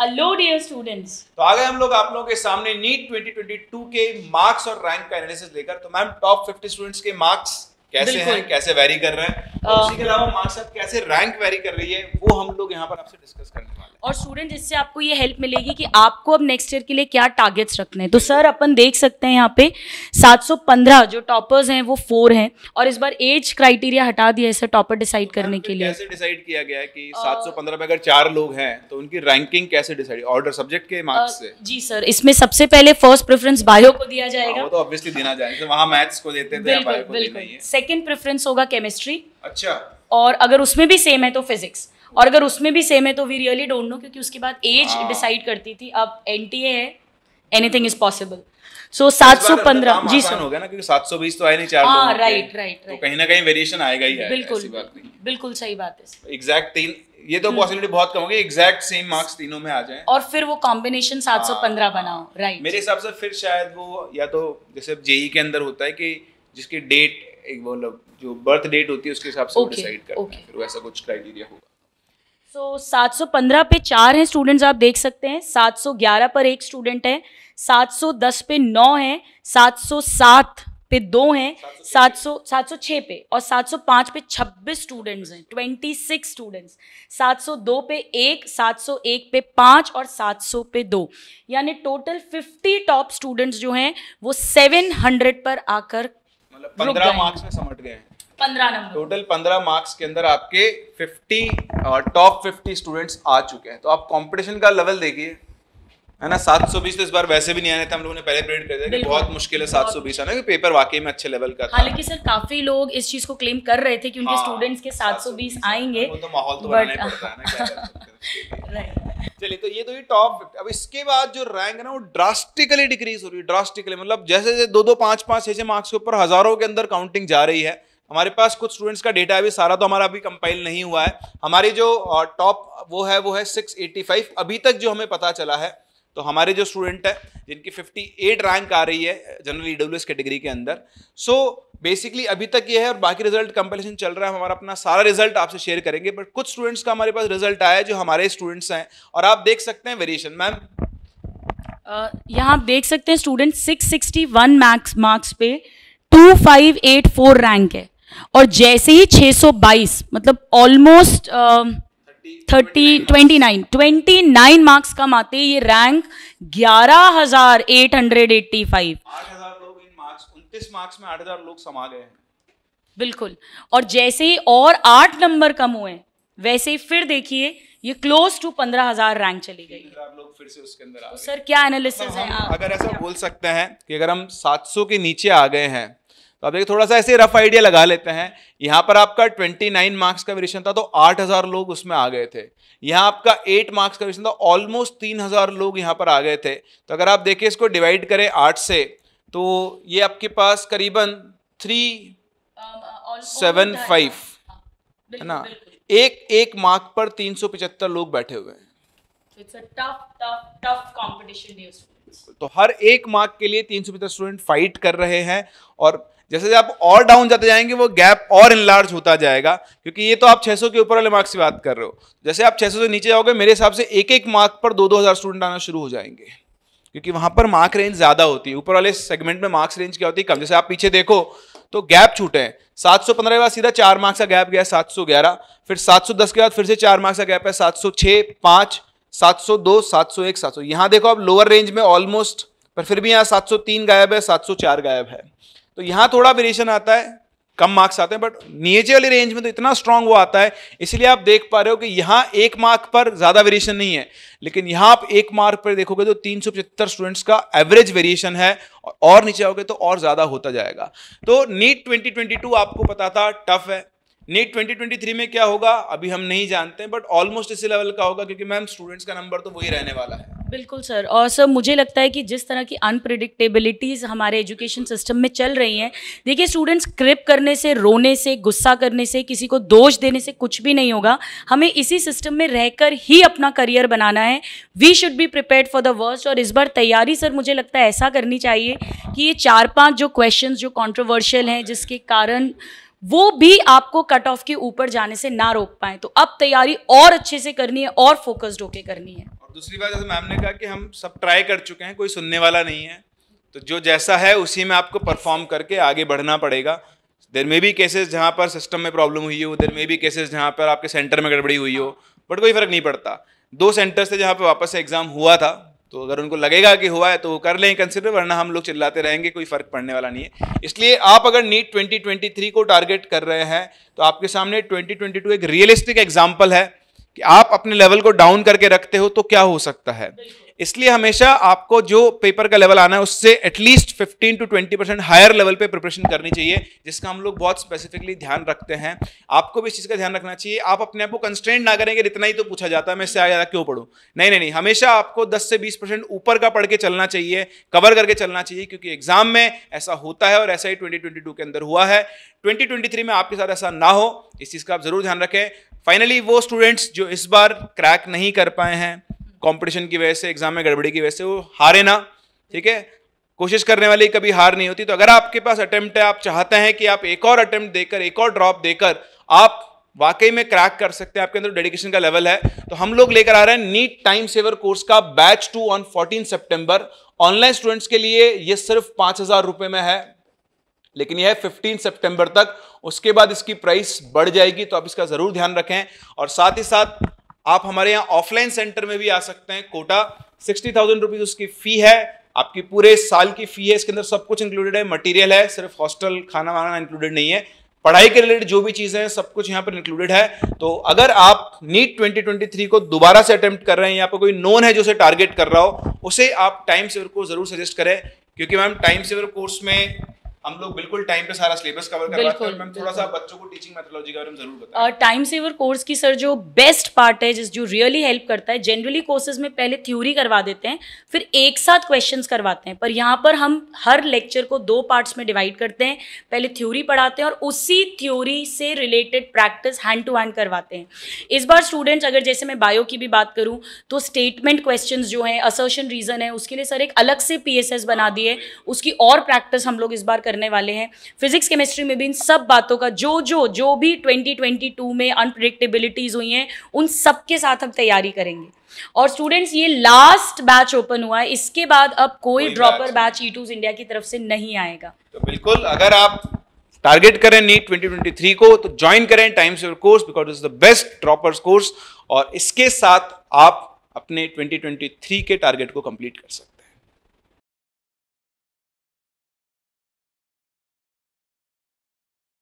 Hello dear students तो आ गए हम लोग आप लोगों के सामने नीट 2022 के मार्क्स और रैंक का एनालिसिस लेकर तो मैम टॉप 50 स्टूडेंट्स के मार्क्स कैसे हैं कैसे वेरी कर रहे हैं और उसी के अलावा मार्क्स कैसे रैंक वेरी कर रही है वो हम लोग यहां पर आपसे डिस्कस करने वाले हैं और स्टूडेंट इससे आपको ये हेल्प मिलेगी कि आपको अब नेक्स्ट ईयर के लिए क्या टारगेट्स रखने हैं तो सर अपन देख सकते हैं यहाँ पे 715 जो टॉपर्स हैं वो फोर हैं और इस बार एज क्राइटेरिया हटा दिया है सर टॉपर डिसाइड करने के लिए कैसे डिसाइड किया गया है कि 715 में अगर चार लोग हैं तो उनकी रैंकिंग कैसे डिसाइड ऑर्डर सब्जेक्ट के मार्क्स से जी सर इसमें सबसे पहले फर्स्ट प्रेफरेंस बायो को दिया हाँ, जाएगा वो तो ऑब्वियसली देना जाएगा वहाँ मैथ्स को देते थे बिल्कुल सेकेंड प्रेफरेंस होगा केमिस्ट्री अच्छा और अगर उसमें भी सेम है तो फिजिक्स और अगर उसमें भी सेम है तो वी रियली डोंट नो क्योंकि उसके बाद एज डिसाइड हाँ। करती थी अब एन है एनीथिंग इज पॉसिबल सो सात सौ पंद्रह जी सर हो गया ना क्योंकि सात सौ बीस तो आए नहीं चार हाँ राइट राइट तो कहीं ना कहीं वेरिएशन आएगा ही है बिल्कुल बिल्कुल सही बात है एग्जैक्ट तीन ये तो पॉसिबिलिटी हम्म। बहुत कम होगी एग्जैक्ट सेम मार्क्स तीनों में आ जाए और फिर वो कॉम्बिनेशन सात सौ पंद्रह हाँ। बनाओ राइट मेरे हिसाब से फिर शायद वो या तो जैसे जेई के अंदर होता है कि जिसकी डेट एक वो जो बर्थ डेट होती है उसके हिसाब से डिसाइड करना है फिर वैसा कुछ क्राइटेरिया होगा सो so, 715 पे चार हैं स्टूडेंट्स आप देख सकते हैं 711 पर एक स्टूडेंट है 710 पे नौ है 707 पे दो हैं 700 706 पे और 705 पे 26 स्टूडेंट्स हैं 26 स्टूडेंट्स 702 पे एक 701 पे पाँच और 700 पे दो यानी टोटल 50 टॉप स्टूडेंट्स जो हैं वो 700 पर आकर मतलब 15 मार्क्स में समट गए हैं नंबर टोटल पंद्रह मार्क्स के अंदर आपके फिफ्टी टॉप फिफ्टी स्टूडेंट्स आ चुके हैं तो आप कंपटीशन का लेवल देखिए है ना सात सौ बीस तो इस बार वैसे भी नहीं आने थे हम लोगों ने पहले प्रेड कर दिया बहुत मुश्किल है सात सौ बीस आना पेपर वाकई में अच्छे लेवल का हालांकि सर काफी लोग इस चीज को क्लेम कर रहे थे कि उनके स्टूडेंट्स हाँ, के सात सौ बीस आएंगे तो माहौल तो बनाना पड़ता है ना चलिए तो ये तो ये टॉप अब इसके बाद जो रैंक है ना वो ड्रास्टिकली डिक्रीज हो रही है ड्रास्टिकली मतलब जैसे जैसे दो दो पांच पांच छह छह मार्क्स के ऊपर हजारों के अंदर काउंटिंग जा रही है हमारे पास कुछ स्टूडेंट्स का डेटा अभी सारा तो हमारा अभी कंपाइल नहीं हुआ है हमारी जो टॉप वो है वो है 685 अभी तक जो हमें पता चला है तो हमारे जो स्टूडेंट है जिनकी 58 रैंक आ रही है जनरल ईडब्ल्यू कैटेगरी के अंदर सो so, बेसिकली अभी तक ये है और बाकी रिजल्ट कंपलेशन चल रहा है हमारा अपना सारा रिजल्ट आपसे शेयर करेंगे बट कुछ स्टूडेंट्स का हमारे पास रिजल्ट आया है जो हमारे स्टूडेंट्स हैं और आप देख सकते हैं वेरिएशन मैम यहाँ आप देख सकते हैं स्टूडेंट 661 मैक्स मार्क्स पे 2584 रैंक है और जैसे ही 622 मतलब almost thirty twenty nine twenty nine marks कम आते ये रैंक ग्यारह हजार eight hundred eighty five marks में आठ हजार लोग समा गए हैं बिल्कुल और जैसे ही और आठ नंबर कम हुए वैसे ही फिर देखिए ये क्लोज टू पंद्रह हजार रैंक चली गई लोग फिर से उसके अंदर आ तो सर क्या एनालिसिस है अगर ऐसा बोल सकते हैं कि अगर हम 700 के नीचे आ गए हैं तो आप देखिए थोड़ा सा ऐसे रफ आइडिया लगा लेते हैं यहाँ पर आपका 29 मार्क्स का वेरिएशन था तो 8000 लोग उसमें आ गए थे यहाँ आपका 8 मार्क्स का वेरिएशन था ऑलमोस्ट 3000 लोग यहाँ पर आ गए थे तो अगर आप देखिए इसको डिवाइड करें आठ से तो ये आपके पास करीबन थ्री सेवन फाइव है ना एक एक मार्क पर तीन सौ पिचहत्तर लोग बैठे हुए हैं तो हर एक मार्क के लिए तीन सौ पिचहत्तर स्टूडेंट फाइट कर रहे हैं और जैसे जैसे आप और डाउन जाते जाएंगे वो गैप और इनलार्ज होता जाएगा क्योंकि ये तो आप 600 के ऊपर वाले मार्क्स की बात कर रहे हो जैसे आप 600 से नीचे जाओगे मेरे हिसाब से एक एक मार्क पर दो दो हज़ार स्टूडेंट आना शुरू हो जाएंगे क्योंकि वहाँ पर मार्क रेंज ज़्यादा होती है ऊपर वाले सेगमेंट में मार्क्स रेंज क्या होती है कम जैसे आप पीछे देखो तो गैप छूटे हैं सात सौ पंद्रह के बाद सीधा चार मार्क्स का गैप गया सात सौ ग्यारह फिर सात सौ दस के बाद फिर से चार मार्क्स का गैप है सात सौ छः पाँच सात सौ दो सात सौ एक सात सौ यहाँ देखो आप लोअर रेंज में ऑलमोस्ट पर फिर भी यहाँ सात सौ तीन गायब है सात सौ चार गायब है तो यहां थोड़ा वेरिएशन आता है कम मार्क्स आते हैं बट नीचे वाली रेंज में तो इतना स्ट्रांग वो आता है इसलिए आप देख पा रहे हो कि यहाँ एक मार्क पर ज़्यादा वेरिएशन नहीं है लेकिन यहाँ आप एक मार्क पर देखोगे तो तीन स्टूडेंट्स का एवरेज वेरिएशन है और नीचे आओगे तो और ज़्यादा होता जाएगा तो नीट टू आपको पता था टफ है नीट थ्री में क्या होगा अभी हम नहीं जानते बट ऑलमोस्ट इसी लेवल का होगा क्योंकि मैम स्टूडेंट्स का नंबर तो वही रहने वाला है बिल्कुल सर और सर मुझे लगता है कि जिस तरह की अनप्रिडिक्टेबिलिटीज़ हमारे एजुकेशन सिस्टम में चल रही हैं देखिए स्टूडेंट्स क्रिप करने से रोने से गुस्सा करने से किसी को दोष देने से कुछ भी नहीं होगा हमें इसी सिस्टम में रहकर ही अपना करियर बनाना है we should be prepare for the worst और इस बार तैयारी सर मुझे लगता है ऐसा करनी चाहिए कि ये चार पाँच जो क्वेश्चन जो कॉन्ट्रोवर्शियल हैं जिसके कारण वो भी आपको कट ऑफ के ऊपर जाने से ना रोक पाए तो अब तैयारी और अच्छे से करनी है और फोकस्ड होके करनी है दूसरी बात जैसे मैम ने कहा कि हम सब ट्राई कर चुके हैं कोई सुनने वाला नहीं है तो जो जैसा है उसी में आपको परफॉर्म करके आगे बढ़ना पड़ेगा देर में भी केसेस जहाँ पर सिस्टम में प्रॉब्लम हुई हो देर में भी केसेस जहाँ पर आपके सेंटर में गड़बड़ी हुई हो बट कोई फ़र्क नहीं पड़ता दो सेंटर से जहाँ पर वापस से एग्ज़ाम हुआ था तो अगर उनको लगेगा कि हुआ है तो वो कर लें कंसिडर वरना हम लोग चिल्लाते रहेंगे कोई फ़र्क पड़ने वाला नहीं है इसलिए आप अगर नीट 2023 को टारगेट कर रहे हैं तो आपके सामने 2022 एक रियलिस्टिक एग्जाम्पल है कि आप अपने लेवल को डाउन करके रखते हो तो क्या हो सकता है इसलिए हमेशा आपको जो पेपर का लेवल आना है उससे at least 15 to 20 percent higher level पे प्रिपरेशन करनी चाहिए जिसका हम लोग बहुत स्पेसिफिकली ध्यान रखते हैं आपको भी इस चीज़ का ध्यान रखना चाहिए आप अपने आप को कंस्टेंट ना करेंगे इतना ही तो पूछा जाता है मैं इससे आ जाता क्यों पढ़ूँ नहीं नहीं नहीं हमेशा आपको दस से बीस परसेंट ऊपर का पढ़ के चलना चाहिए कवर करके चलना चाहिए क्योंकि एग्जाम में ऐसा होता है और ऐसा ही ट्वेंटी के अंदर हुआ है ट्वेंटी में आपके साथ ऐसा ना हो इस चीज़ का आप ज़रूर ध्यान रखें फाइनली वो स्टूडेंट्स जो इस बार क्रैक नहीं कर पाए हैं कंपटीशन की वजह से एग्जाम में गड़बड़ी की वजह से वो हारे ना ठीक है कोशिश करने वाले कभी हार नहीं होती तो अगर आपके पास अटेम्प्ट है आप चाहते हैं कि आप एक और अटेम्प्ट देकर एक और ड्रॉप देकर आप वाकई में क्रैक कर सकते हैं आपके अंदर डेडिकेशन का लेवल है तो हम लोग लेकर आ रहे हैं नीट टाइम सेवर कोर्स का batch two on fourteen September online students के लिए ये सिर्फ पांच हजार रुपए में है लेकिन यह फिफ्टीन सितंबर तक उसके बाद इसकी प्राइस बढ़ जाएगी तो आप इसका जरूर ध्यान रखें और साथ ही साथ आप हमारे यहाँ ऑफलाइन सेंटर में भी आ सकते हैं कोटा सिक्सटी थाउजेंड रुपीज़ उसकी फ़ी है आपकी पूरे साल की फ़ी है इसके अंदर सब कुछ इंक्लूडेड है मटेरियल है सिर्फ हॉस्टल खाना वाना इंक्लूडेड नहीं है पढ़ाई के रिलेटेड जो भी चीज़ें हैं सब कुछ यहाँ पर इंक्लूडेड है तो अगर आप नीट 2023 को दोबारा से अटेम्प्ट कर रहे हैं यहाँ पर कोई नोन है जो उसे टारगेट कर रहा हो उसे आप टाइम सेवर को ज़रूर सजेस्ट करें क्योंकि मैम टाइम सेवर कोर्स में हम लोग बिल्कुल टाइम पे सारा सिलेबस कवर करवाते हैं मैम थोड़ा सा बच्चों को टीचिंग मेथोलॉजी के बारे में जरूर बताएं टाइम सेवर कोर्स की सर जो बेस्ट पार्ट है जिस जो रियली हेल्प करता है जनरली कोर्सेज में पहले थ्योरी करवा देते हैं फिर एक साथ क्वेश्चंस करवाते हैं पर यहाँ पर हम हर लेक्चर को दो पार्ट्स में डिवाइड करते हैं पहले थ्योरी पढ़ाते हैं और उसी थ्योरी से related practice hand to hand करवाते हैं इस बार स्टूडेंट्स अगर जैसे मैं बायो की भी बात करूँ तो स्टेटमेंट क्वेश्चन जो है असर्शन रीजन है उसके लिए सर एक अलग से पी बना दिए उसकी और प्रैक्टिस हम लोग इस बार करने वाले हैं फिजिक्स केमिस्ट्री में भी इन सब बातों का जो जो जो भी 2022 में अनप्रडिक्टेबिलिटीज़ हुई हैं उन सब के साथ हम तैयारी करेंगे और स्टूडेंट्स ये लास्ट बैच ओपन हुआ है इसके बाद अब कोई, कोई ड्रॉपर बैच ई इंडिया की तरफ से नहीं आएगा तो बिल्कुल अगर आप टारगेट करें नीट 2023 को तो ज्वाइन करें time saver course because is the best dropper course और इसके साथ आप अपने 2023 के टारगेट को कंप्लीट कर सकते